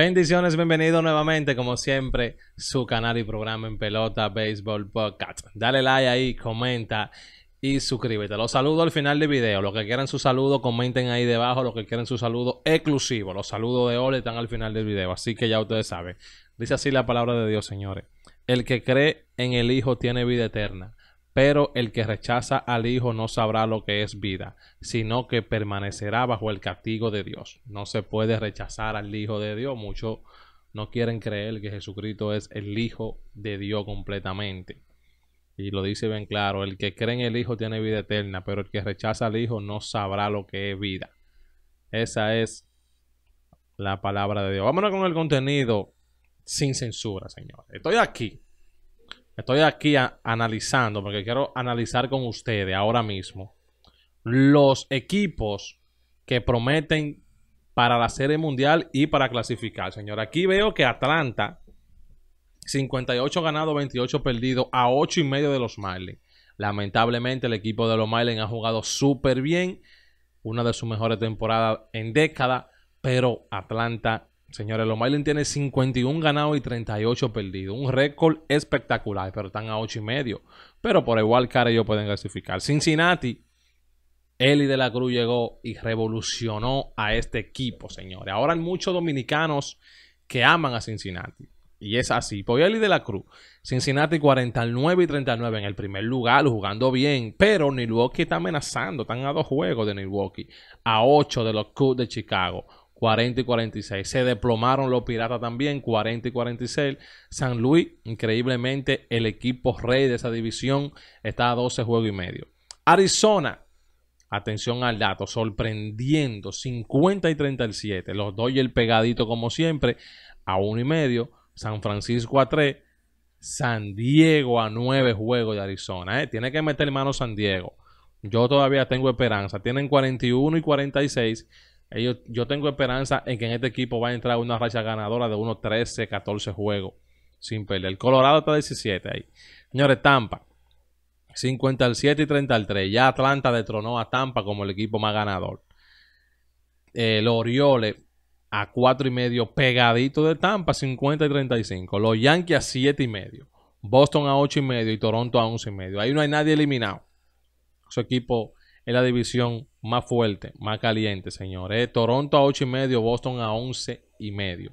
Bendiciones, bienvenido nuevamente, como siempre, su canal y programa en pelota, Baseball podcast. Dale like ahí, comenta y suscríbete. Los saludo al final del video. Los que quieran su saludo, comenten ahí debajo. Los que quieran su saludo exclusivo. Los saludos de Ole están al final del video. Así que ya ustedes saben. Dice así la palabra de Dios, señores. El que cree en el Hijo tiene vida eterna. Pero el que rechaza al Hijo no sabrá lo que es vida, sino que permanecerá bajo el castigo de Dios. No se puede rechazar al Hijo de Dios. Muchos no quieren creer que Jesucristo es el Hijo de Dios completamente. Y lo dice bien claro, el que cree en el Hijo tiene vida eterna, pero el que rechaza al Hijo no sabrá lo que es vida. Esa es la palabra de Dios. Vámonos con el contenido sin censura, Señor. Estoy aquí Estoy aquí analizando, porque quiero analizar con ustedes ahora mismo los equipos que prometen para la Serie Mundial y para clasificar, señor. Aquí veo que Atlanta, 58 ganados, 28 perdidos, a 8 y medio de los Marlins. Lamentablemente el equipo de los Marlins ha jugado súper bien, una de sus mejores temporadas en década, pero Atlanta Señores, los Marlins tienen 51 ganados y 38 perdidos. Un récord espectacular, pero están a 8 y medio. Pero por igual cara ellos pueden clasificar. Cincinnati, Eli de la Cruz llegó y revolucionó a este equipo, señores. Ahora hay muchos dominicanos que aman a Cincinnati. Y es así. Por pues Eli de la Cruz, Cincinnati 49 y 39 en el primer lugar, jugando bien. Pero Milwaukee está amenazando. Están a dos juegos de Milwaukee, a 8 de los Cubs de Chicago. 40 y 46. Se desplomaron los Piratas también, 40 y 46. San Luis, increíblemente, el equipo rey de esa división, está a 12 juegos y medio. Arizona, atención al dato, sorprendiendo, 50 y 37. Los doy el pegadito como siempre, a 1 y medio. San Francisco a 3. San Diego a 9 juegos de Arizona. Eh. Tiene que meter mano San Diego. Yo todavía tengo esperanza. Tienen 41 y 46 yo tengo esperanza en que en este equipo va a entrar una racha ganadora de unos 13, 14 juegos sin perder. El Colorado está 17 ahí. Señores, Tampa. 50 al 7 y 30 al 3. Ya Atlanta detronó a Tampa como el equipo más ganador. el eh, los Orioles a 4 y medio pegadito de Tampa, 50 y 35. Los Yankees a 7 y medio. Boston a 8 y medio y Toronto a 11 y medio. Ahí no hay nadie eliminado. Su equipo en la división más fuerte, más caliente, señores. Eh, Toronto a ocho y medio, Boston a 11 y medio.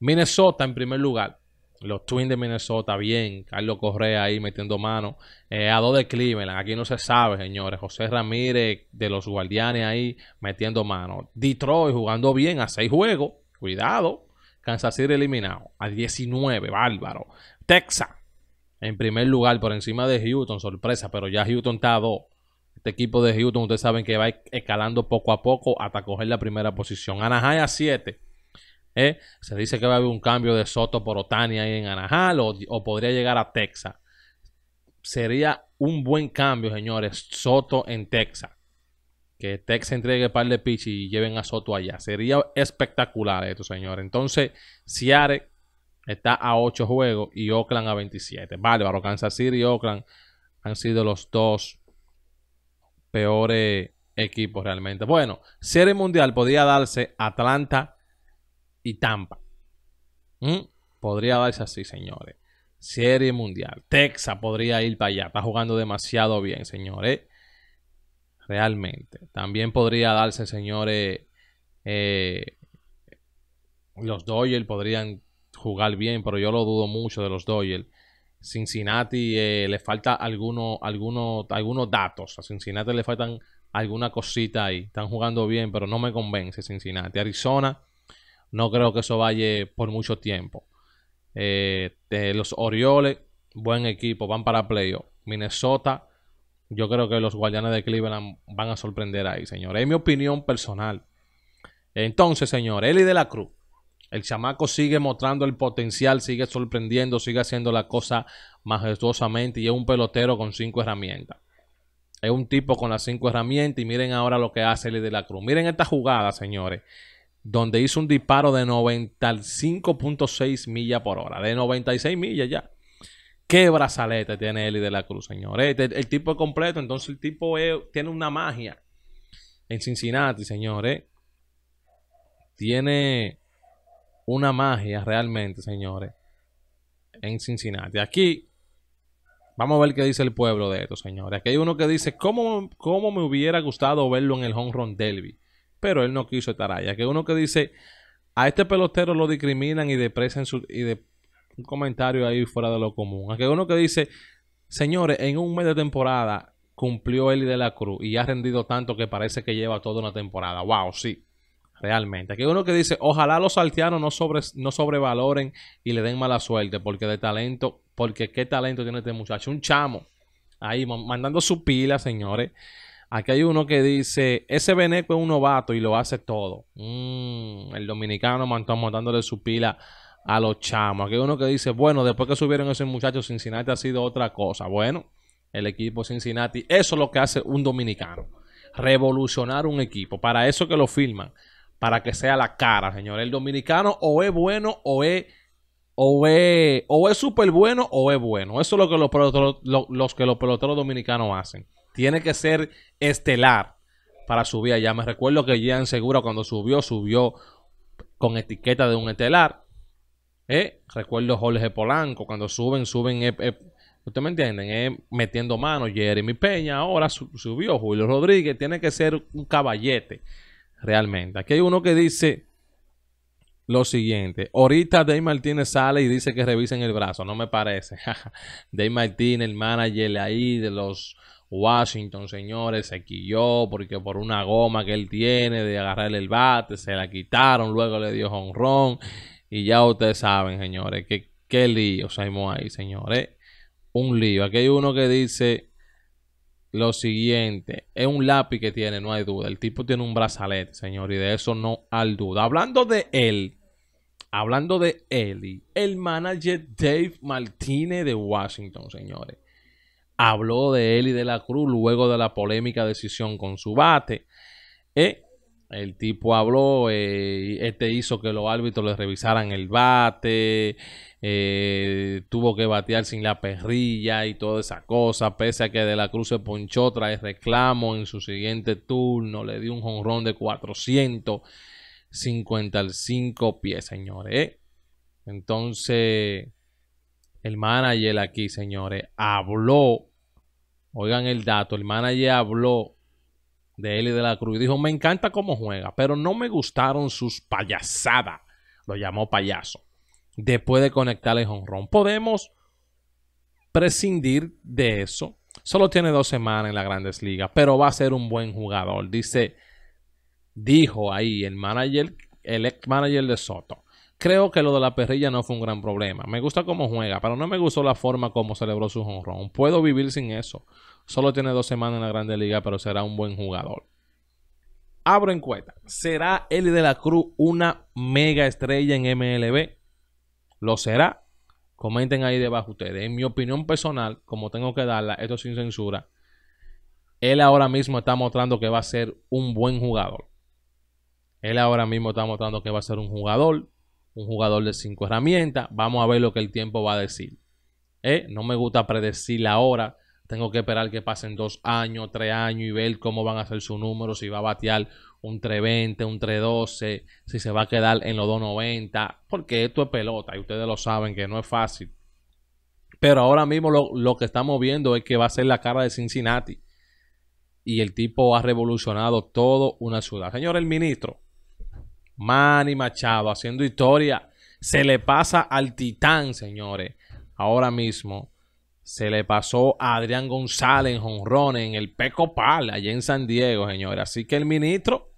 Minnesota en primer lugar. Los Twins de Minnesota, bien. Carlos Correa ahí metiendo mano. Eh, a dos de Cleveland. Aquí no se sabe, señores. José Ramírez de los Guardianes ahí metiendo mano. Detroit jugando bien a seis juegos. Cuidado. Kansas City eliminado. A 19, bárbaro. Texas en primer lugar por encima de Houston. Sorpresa, pero ya Houston está a dos. Este equipo de Houston, ustedes saben que va escalando poco a poco hasta coger la primera posición. Anaheim a 7. ¿eh? Se dice que va a haber un cambio de Soto por Otani ahí en Anaheim o, podría llegar a Texas. Sería un buen cambio, señores. Soto en Texas. Que Texas entregue par de pitch y lleven a Soto allá. Sería espectacular esto, señores. Entonces, Ciare está a 8 juegos y Oakland a 27. vale, Kansas City y Oakland han sido los dos peores equipos realmente. Bueno, serie mundial podría darse Atlanta y Tampa. ¿Mm? Podría darse así, señores. Serie mundial. Texas podría ir para allá. Está jugando demasiado bien, señores. Realmente. También podría darse, señores. Eh, los Doyle podrían jugar bien, pero yo lo dudo mucho de los Doyle. Cincinnati eh, le falta algunos algunos datos. A Cincinnati le faltan alguna cosita ahí. Están jugando bien, pero no me convence Cincinnati. Arizona, no creo que eso vaya por mucho tiempo. Eh, los Orioles, buen equipo, van para playoff. Minnesota, yo creo que los Guardianes de Cleveland van a sorprender ahí, señores. Es mi opinión personal. Entonces, señor, Eli de la Cruz el chamaco sigue mostrando el potencial, sigue sorprendiendo, sigue haciendo la cosa majestuosamente y es un pelotero con cinco herramientas. Es un tipo con las cinco herramientas y miren ahora lo que hace el de la Cruz. Miren esta jugada, señores, donde hizo un disparo de 95.6 millas por hora, de 96 millas ya. Qué brazalete tiene Eli de la Cruz, señores. Este, el, tipo es completo, entonces el tipo tiene una magia en Cincinnati, señores. Tiene una magia realmente, señores, en Cincinnati. Aquí Vamos a ver qué dice el pueblo de esto, señores. Aquí hay uno que dice, ¿cómo, ¿cómo, me hubiera gustado verlo en el home run delby Pero él no quiso estar allá. Aquí hay uno que dice, a este pelotero lo discriminan y depresan su... Y de, un comentario ahí fuera de lo común. Aquí hay uno que dice, señores, en un mes de temporada cumplió Eli de la Cruz y ha rendido tanto que parece que lleva toda una temporada. Wow, sí realmente. Aquí hay uno que dice, ojalá los saltianos no, sobre, no sobrevaloren y le den mala suerte, porque de talento, porque qué talento tiene este muchacho, un chamo, ahí mandando su pila, señores. Aquí hay uno que dice, ese Beneco es un novato y lo hace todo. Mm, el dominicano mandó mandándole su pila a los chamos. Aquí hay uno que dice, bueno, después que subieron ese muchacho Cincinnati ha sido otra cosa. Bueno, el equipo Cincinnati, eso es lo que hace un dominicano. Revolucionar un equipo. Para eso que lo firman para que sea la cara, señor. El dominicano o es bueno o es o es o es súper bueno o es bueno. Eso es lo que los peloteros, los que los peloteros dominicanos hacen. Tiene que ser estelar para subir allá. Me recuerdo que Jean Segura cuando subió, subió con etiqueta de un estelar. ¿Eh? Recuerdo Jorge Polanco, cuando suben, suben. ¿ustedes eh, eh, ¿Usted me entienden? Eh, metiendo manos Jeremy Peña ahora subió, Julio Rodríguez, tiene que ser un caballete realmente. Aquí hay uno que dice lo siguiente. Ahorita Dave Martínez sale y dice que revisen el brazo. No me parece. Dave Martínez, el manager ahí de los Washington, señores, se quilló porque por una goma que él tiene de agarrarle el bate, se la quitaron, luego le dio honrón. Y ya ustedes saben, señores, que qué lío salimos ahí, señores. Un lío. Aquí hay uno que dice lo siguiente, es un lápiz que tiene, no hay duda. El tipo tiene un brazalete, señor, y de eso no hay duda. Hablando de él, hablando de Eli, el manager Dave Martínez de Washington, señores, habló de él y de la Cruz luego de la polémica decisión con su bate. ¿eh? El tipo habló, eh, este hizo que los árbitros le revisaran el bate, eh, tuvo que batear sin la perrilla y toda esa cosa, pese a que De la Cruz se ponchó trae reclamo en su siguiente turno, le dio un jonrón de 455 pies, señores. Entonces, el manager aquí, señores, habló, oigan el dato, el manager habló de él y de la Cruz. dijo, me encanta cómo juega, pero no me gustaron sus payasadas. Lo llamó payaso. Después de conectar el honrón. Podemos prescindir de eso. Solo tiene dos semanas en las grandes ligas, pero va a ser un buen jugador. Dice, dijo ahí el manager, el ex manager de Soto. Creo que lo de la perrilla no fue un gran problema. Me gusta cómo juega, pero no me gustó la forma como celebró su honrón. Puedo vivir sin eso. Solo tiene dos semanas en la Grande Liga, pero será un buen jugador. Abro en ¿Será el de la Cruz una mega estrella en MLB? ¿Lo será? Comenten ahí debajo ustedes. En mi opinión personal, como tengo que darla, esto sin censura, él ahora mismo está mostrando que va a ser un buen jugador. Él ahora mismo está mostrando que va a ser un jugador, un jugador de cinco herramientas. Vamos a ver lo que el tiempo va a decir. Eh, no me gusta predecir la hora tengo que esperar que pasen dos años, tres años y ver cómo van a ser su número, si va a batear un 320, un 312, si se va a quedar en los 290, porque esto es pelota y ustedes lo saben que no es fácil. Pero ahora mismo lo, que estamos viendo es que va a ser la cara de Cincinnati. Y el tipo ha revolucionado todo una ciudad. Señor el ministro, Manny Machado haciendo historia. Se le pasa al titán, señores. Ahora mismo se le pasó a Adrián González en Honrón, en el Peco Pal, allá en San Diego, señores. Así que el ministro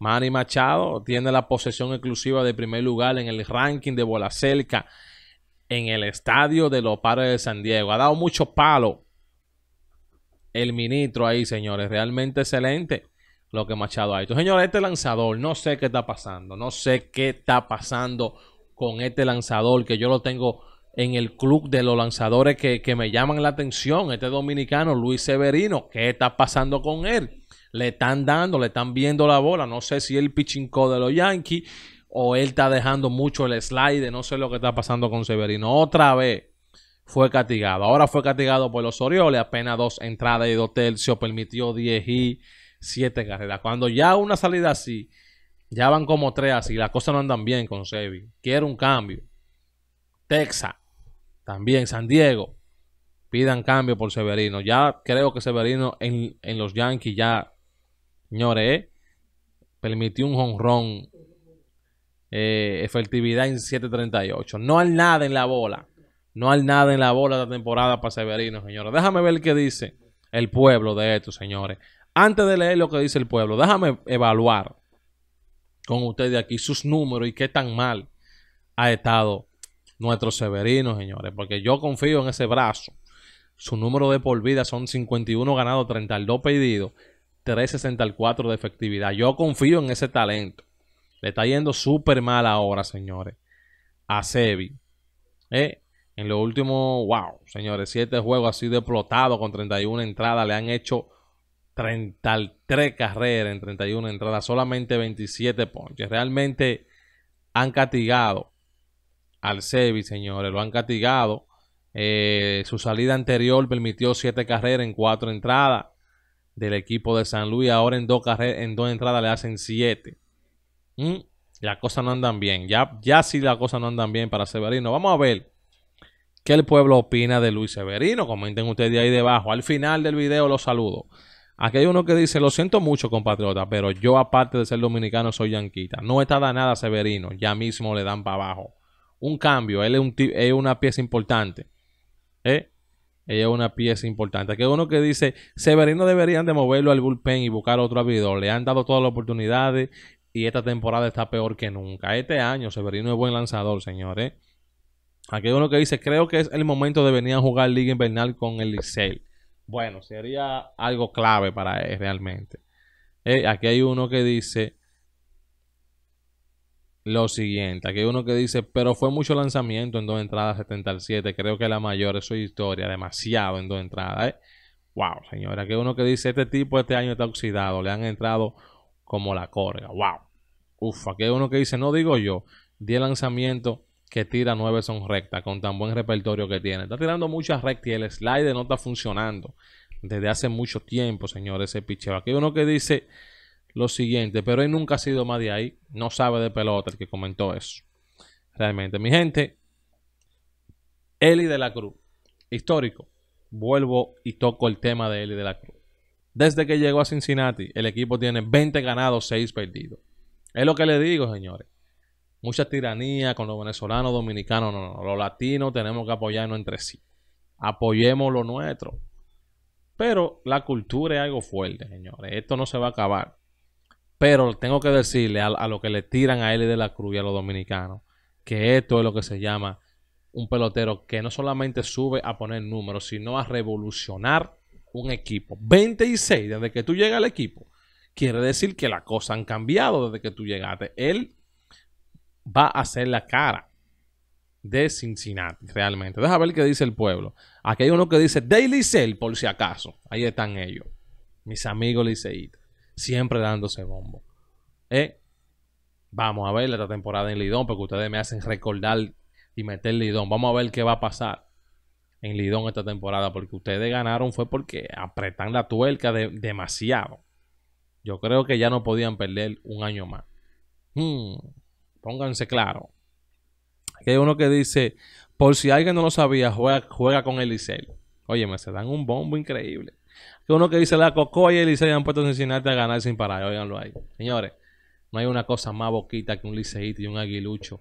Manny Machado tiene la posesión exclusiva de primer lugar en el ranking de bola cerca en el estadio de los padres de San Diego. Ha dado mucho palo el ministro ahí, señores. Realmente excelente lo que Machado ha hecho. Señores, este lanzador, no sé qué está pasando. No sé qué está pasando con este lanzador que yo lo tengo en el club de los lanzadores que, me llaman la atención, este dominicano Luis Severino, ¿qué está pasando con él? Le están dando, le están viendo la bola, no sé si el pichinco de los Yankees o él está dejando mucho el slide, no sé lo que está pasando con Severino. Otra vez fue castigado, ahora fue castigado por los Orioles, apenas dos entradas y dos tercios, permitió 10 y 7 carreras. Cuando ya una salida así, ya van como tres así, las cosas no andan bien con Sevi. Quiero un cambio. Texas, también San Diego. Pidan cambio por Severino. Ya creo que Severino en, los Yankees ya, señores, eh, permitió un jonrón. Eh, efectividad en 7.38. No hay nada en la bola. No hay nada en la bola de la temporada para Severino, señores. Déjame ver qué dice el pueblo de esto, señores. Antes de leer lo que dice el pueblo, déjame evaluar con ustedes aquí sus números y qué tan mal ha estado nuestro Severino, señores, porque yo confío en ese brazo. Su número de por vida son 51 ganados, 32 pedidos, 364 de efectividad. Yo confío en ese talento. Le está yendo súper mal ahora, señores. A Sebi. ¿Eh? En lo último, wow, señores, siete juegos ha sido explotado con 31 entradas. Le han hecho 33 carreras en 31 entradas, solamente 27 ponches. Realmente han castigado al Sebi, señores. Lo han castigado. Eh, su salida anterior permitió siete carreras en cuatro entradas del equipo de San Luis. Ahora en dos, carreras, en dos entradas le hacen siete. Mm, las cosas no andan bien. Ya, ya sí las cosas no andan bien para Severino. Vamos a ver qué el pueblo opina de Luis Severino. Comenten ustedes ahí debajo. Al final del video los saludo. Aquí hay uno que dice, lo siento mucho, compatriota, pero yo aparte de ser dominicano soy yanquita. No está da nada Severino. Ya mismo le dan para abajo un cambio. Él es, un, es una pieza importante. ¿Eh? Ella es una pieza importante. hay uno que dice, Severino deberían de moverlo al bullpen y buscar otro abridor. Le han dado todas las oportunidades y esta temporada está peor que nunca. Este año Severino es buen lanzador, señores. Aquí hay uno que dice, creo que es el momento de venir a jugar Liga Invernal con el Licey. Bueno, sería algo clave para él realmente. Eh, aquí hay uno que dice, lo siguiente. Aquí hay uno que dice, pero fue mucho lanzamiento en dos entradas, 77. Creo que la mayor es su historia, demasiado en dos entradas. ¿eh? Wow, señora. Aquí hay uno que dice, este tipo este año está oxidado, le han entrado como la corga. Wow. Uf, aquí hay uno que dice, no digo yo, 10 lanzamientos que tira 9 son rectas, con tan buen repertorio que tiene. Está tirando muchas rectas y el slider no está funcionando desde hace mucho tiempo, señores, ese picheo. Aquí hay uno que dice lo siguiente, pero él nunca ha sido más de ahí. No sabe de pelota el que comentó eso. Realmente, mi gente, Eli de la Cruz, histórico. Vuelvo y toco el tema de Eli de la Cruz. Desde que llegó a Cincinnati, el equipo tiene 20 ganados, 6 perdidos. Es lo que le digo, señores. Mucha tiranía con los venezolanos, dominicanos, no, no. Los latinos tenemos que apoyarnos entre sí. Apoyemos lo nuestro. Pero la cultura es algo fuerte, señores. Esto no se va a acabar. Pero tengo que decirle a, a, lo que le tiran a él de la Cruz y a los dominicanos que esto es lo que se llama un pelotero que no solamente sube a poner números, sino a revolucionar un equipo. 26 desde que tú llegas al equipo. Quiere decir que las cosas han cambiado desde que tú llegaste. Él va a ser la cara de Cincinnati, realmente. Deja ver qué dice el pueblo. Aquí hay uno que dice Daily Cell, por si acaso. Ahí están ellos, mis amigos liceítos siempre dándose bombo. Eh, vamos a ver esta temporada en Lidón, porque ustedes me hacen recordar y meter Lidón. Vamos a ver qué va a pasar en Lidón esta temporada, porque ustedes ganaron fue porque apretan la tuerca demasiado. Yo creo que ya no podían perder un año más. Hmm, pónganse claro. Aquí hay uno que dice, por si alguien no lo sabía, juega, juega con Eliseo. Oye, me se dan un bombo increíble que uno que dice la cocoya y el Licey han puesto a Cincinnati a ganar sin parar. Oiganlo ahí. Señores, no hay una cosa más boquita que un Liceíto y un aguilucho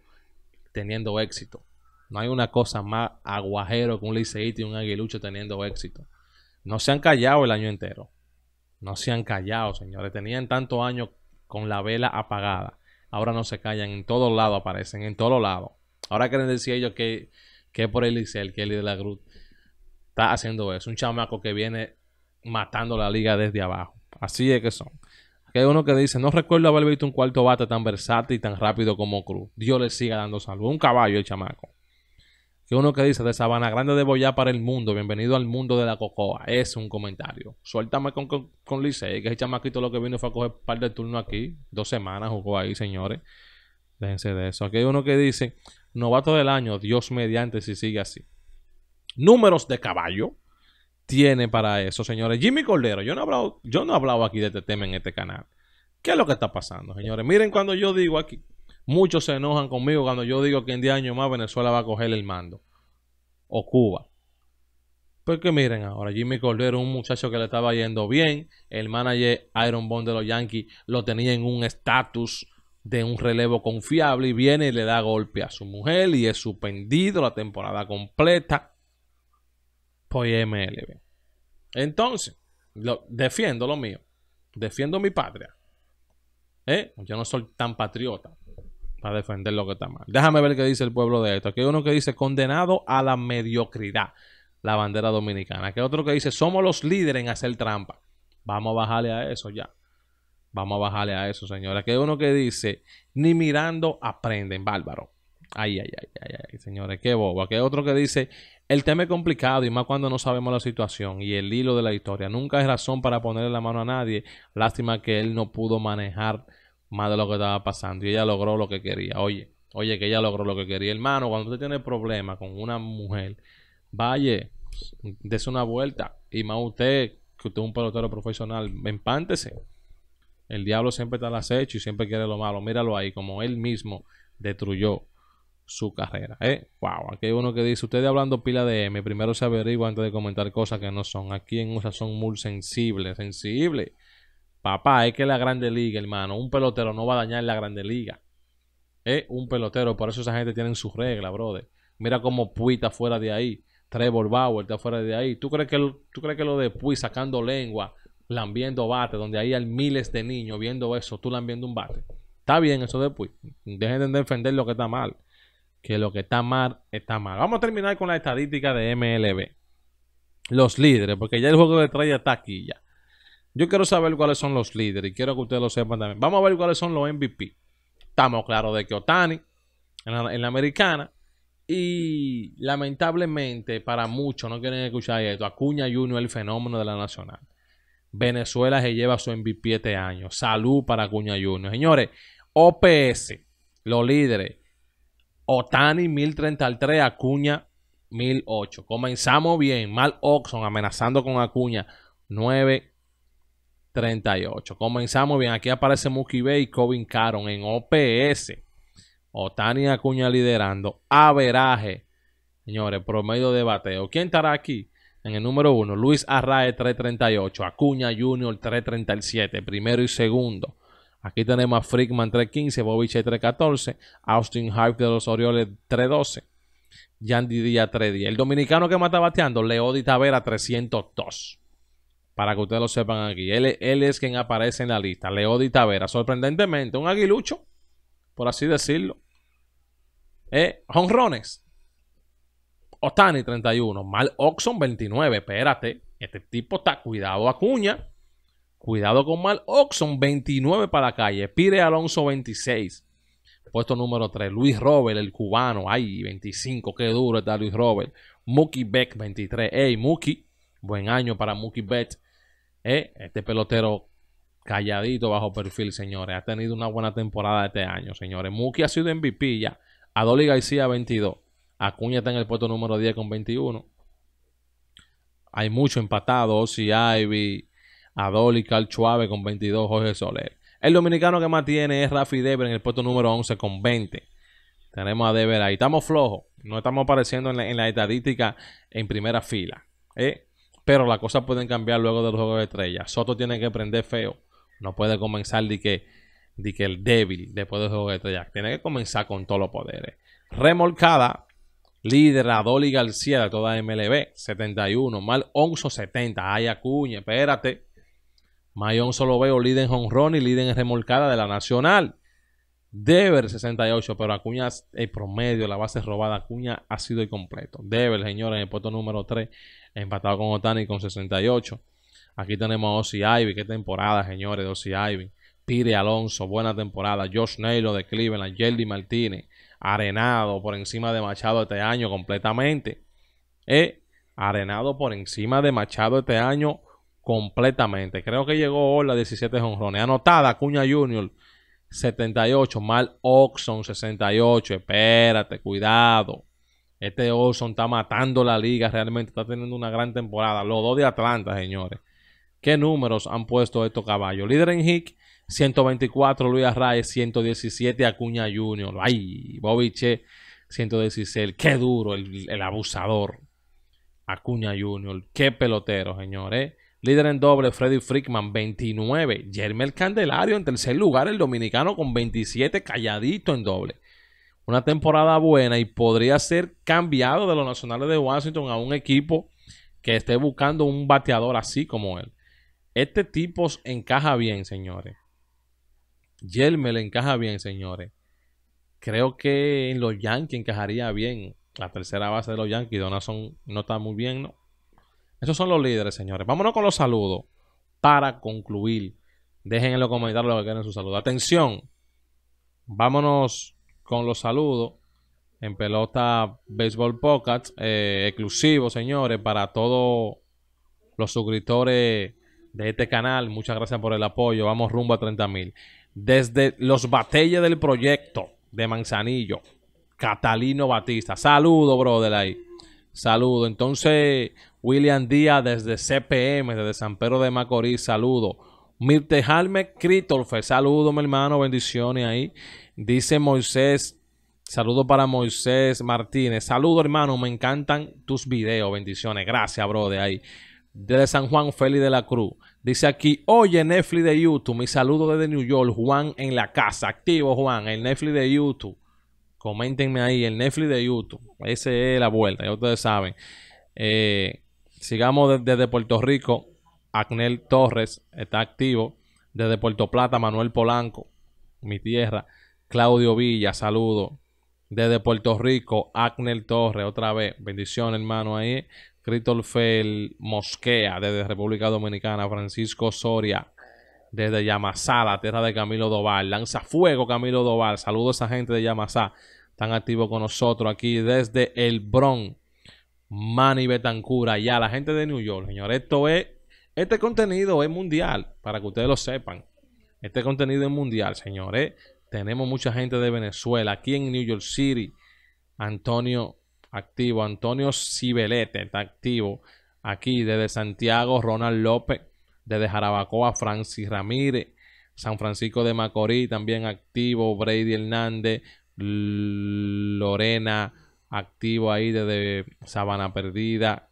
teniendo éxito. No hay una cosa más aguajero que un Liceíto y un aguilucho teniendo éxito. No se han callado el año entero. No se han callado, señores. Tenían tantos años con la vela apagada. Ahora no se callan. En todos lados aparecen. En todos lados. Ahora quieren decir ellos que, que por el liceo, que el de la gruta. está haciendo eso. Un chamaco que viene matando la liga desde abajo. Así es que son. Aquí hay uno que dice, no recuerdo haber visto un cuarto bate tan versátil y tan rápido como Cruz. Dios le siga dando salud. Un caballo el chamaco. Que uno que dice, de Sabana Grande de Boyá para el mundo, bienvenido al mundo de la cocoa. Es un comentario. Suéltame con, con, con Licey, que ese chamaquito lo que vino fue a coger un par de turno aquí. Dos semanas jugó ahí, señores. Déjense de eso. Aquí hay uno que dice, novato del año, Dios mediante si sigue así. Números de caballo tiene para eso, señores. Jimmy Cordero, yo no he hablado, yo no aquí de este tema en este canal. ¿Qué es lo que está pasando, señores? Miren cuando yo digo aquí, muchos se enojan conmigo cuando yo digo que en 10 años más Venezuela va a coger el mando. O Cuba. Porque miren ahora, Jimmy Cordero, un muchacho que le estaba yendo bien, el manager Iron Bond de los Yankees lo tenía en un estatus de un relevo confiable y viene y le da golpe a su mujer y es suspendido la temporada completa. Entonces, lo, defiendo lo mío. Defiendo mi patria. ¿Eh? Yo no soy tan patriota para defender lo que está mal. Déjame ver qué dice el pueblo de esto. Aquí hay uno que dice condenado a la mediocridad, la bandera dominicana. Aquí hay otro que dice somos los líderes en hacer trampa. Vamos a bajarle a eso ya. Vamos a bajarle a eso, señora. Aquí hay uno que dice ni mirando aprenden, bárbaro. Ay, ay, ay, ay, ay, señores, qué Aquí hay otro que dice, el tema es complicado y más cuando no sabemos la situación y el hilo de la historia. Nunca es razón para ponerle la mano a nadie. Lástima que él no pudo manejar más de lo que estaba pasando y ella logró lo que quería. Oye, oye, que ella logró lo que quería. Hermano, cuando usted tiene problemas con una mujer, vaya, des una vuelta y más usted, que usted es un pelotero profesional, empántese. El diablo siempre está al acecho y siempre quiere lo malo. Míralo ahí, como él mismo destruyó su carrera. ¿eh? Wow, aquí hay uno que dice, ustedes hablando pila de M, primero se averigua antes de comentar cosas que no son. Aquí en USA son muy sensibles, sensibles. Papá, es que la grande liga, hermano, un pelotero no va a dañar la grande liga. ¿Eh? Un pelotero, por eso esa gente tiene sus reglas, brother. Mira cómo Pui está fuera de ahí. Trevor Bauer está fuera de ahí. ¿Tú crees que, tú crees que lo de Pui sacando lengua, lambiendo bate, donde ahí hay miles de niños viendo eso, tú lambiendo un bate? Está bien eso de Pui Dejen de defender lo que está mal que lo que está mal está mal. Vamos a terminar con la estadística de MLB. Los líderes, porque ya el juego de estrella está aquí ya. Yo quiero saber cuáles son los líderes y quiero que ustedes lo sepan también. Vamos a ver cuáles son los MVP. Estamos claros de que Otani en la, americana. Y lamentablemente para muchos no quieren escuchar esto. Acuña Junior el fenómeno de la nacional. Venezuela se lleva su MVP este año. Salud para Acuña Junior. Señores, OPS, los líderes, Otani 1033, Acuña 1008. Comenzamos bien. Mal Oxon amenazando con Acuña 938. Comenzamos bien. Aquí aparece Mookie Bay y Cobin Caron en OPS. Otani Acuña liderando. Averaje. Señores, promedio de bateo. ¿Quién estará aquí? En el número 1, Luis Arrae 338, Acuña Junior 337, primero y segundo. Aquí tenemos a Frickman 315, Bobiche 314, Austin Hype de los Orioles 312, Yandy Díaz 310. El dominicano que más está bateando, Leodi Tavera 302. Para que ustedes lo sepan aquí. Él, es quien aparece en la lista. Leodi Tavera. Sorprendentemente, un aguilucho, por así decirlo. Eh, Honrones. Otani 31. Mal Oxon 29. Espérate. Este tipo está cuidado Acuña. Cuidado con Mal Oxon, 29 para la calle. Pire Alonso, 26. Puesto número 3, Luis Robert, el cubano. Ay, 25, qué duro está Luis Robert. Muki Beck, 23. Ey, Muki. buen año para Muki Beck. Eh, este pelotero calladito bajo perfil, señores. Ha tenido una buena temporada este año, señores. Muki ha sido MVP ya. Adolí García, 22. Acuña está en el puesto número 10 con 21. Hay mucho empatado. Ozzy Ivy, Adoli, Carl con 22, Jorge Soler. El dominicano que más tiene es Rafi Dever en el puesto número 11 con 20. Tenemos a Dever ahí. Estamos flojos. No estamos apareciendo en la, estadística en primera fila. ¿eh? Pero las cosas pueden cambiar luego del juego de Estrellas. Soto tiene que prender feo. No puede comenzar de que, el débil después del juego de Estrellas. Tiene que comenzar con todos los poderes. Remolcada, líder Adoli García de toda MLB, 71, mal 11, 70. Ay, Acuña, espérate. Mayón solo veo líder en y líder en remolcada de la Nacional. Deber 68, pero Acuña el promedio, la base robada, Acuña ha sido incompleto. Dever señores, en el puesto número 3, empatado con Otani con 68. Aquí tenemos a Ossie Ivy, qué temporada, señores, de Ozzy Ivy. Pire Alonso, buena temporada. Josh Naylor de Cleveland, Jerry Martínez, arenado por encima de Machado este año completamente. Eh, arenado por encima de Machado este año completamente. Creo que llegó la 17 jonrones. Anotada, Acuña Junior 78. Mal Oxon 68. Espérate, cuidado. Este Oxon está matando la liga. Realmente está teniendo una gran temporada. Los dos de Atlanta, señores. ¿Qué números han puesto estos caballos? Líder en Hick, 124. Luis Arraez, 117. Acuña Junior. Ay, Bobiche 116. Qué duro el, el abusador. Acuña Junior. Qué pelotero, señores. Líder en doble, Freddy Frickman, 29. Yermel Candelario en tercer lugar, el dominicano con 27, calladito en doble. Una temporada buena y podría ser cambiado de los nacionales de Washington a un equipo que esté buscando un bateador así como él. Este tipo encaja bien, señores. Yermel encaja bien, señores. Creo que en los Yankees encajaría bien. La tercera base de los Yankees, Donaldson no está muy bien, ¿no? Esos son los líderes, señores. Vámonos con los saludos para concluir. Dejen en los comentarios lo que quieran su saludo. Atención, vámonos con los saludos en pelota Baseball Podcast. Eh, exclusivo, señores, para todos los suscriptores de este canal. Muchas gracias por el apoyo. Vamos rumbo a 30.000. mil. Desde los batallas del proyecto de Manzanillo, Catalino Batista. Saludo, brother, ahí. Saludo. Entonces, William Díaz desde CPM, desde San Pedro de Macorís, saludo. Mirte Jalme Critolfe, saludo, mi hermano, bendiciones ahí. Dice Moisés, saludo para Moisés Martínez, saludo, hermano, me encantan tus videos, bendiciones, gracias, bro, de ahí. Desde San Juan, Félix de la Cruz. Dice aquí, oye, Netflix de YouTube, mi saludo desde New York, Juan en la casa, activo, Juan, el Netflix de YouTube. Coméntenme ahí, el Netflix de YouTube. ese es la vuelta, ya ustedes saben. Eh, Sigamos desde Puerto Rico. Agnel Torres está activo. Desde Puerto Plata, Manuel Polanco, mi tierra. Claudio Villa, saludo. Desde Puerto Rico, Agnel Torres, otra vez. Bendición, hermano, ahí. Critolfel Mosquea, desde República Dominicana. Francisco Soria, desde Yamasá, la tierra de Camilo Doval. Lanza fuego, Camilo Doval. Saludo a esa gente de Yamasá. Están activo con nosotros aquí desde el Bronx. Manny Betancura, ya la gente de New York, señores, esto es, este contenido es mundial, para que ustedes lo sepan. Este contenido es mundial, señores. Tenemos mucha gente de Venezuela, aquí en New York City. Antonio activo, Antonio Cibelete está activo. Aquí desde Santiago, Ronald López, desde Jarabacoa, Francis Ramírez, San Francisco de Macorís también activo, Brady Hernández, Lorena activo ahí desde Sabana Perdida.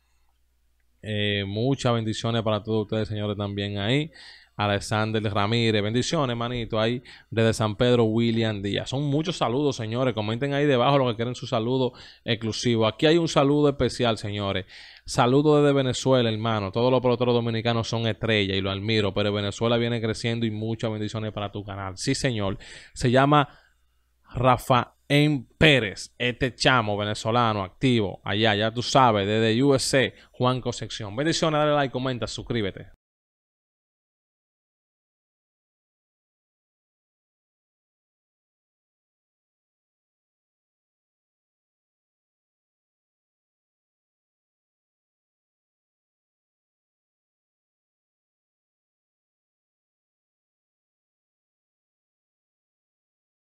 Eh, muchas bendiciones para todos ustedes, señores, también ahí. Alexander Ramírez, bendiciones, manito, ahí desde San Pedro, William Díaz. Son muchos saludos, señores. Comenten ahí debajo lo que quieren su saludo exclusivo. Aquí hay un saludo especial, señores. Saludo desde Venezuela, hermano. Todos los peloteros dominicanos son estrellas y lo admiro, pero Venezuela viene creciendo y muchas bendiciones para tu canal. Sí, señor. Se llama Rafa en Pérez, este chamo venezolano activo allá, ya tú sabes, desde USC, Juan Concepción. Bendiciones, dale like, comenta, suscríbete.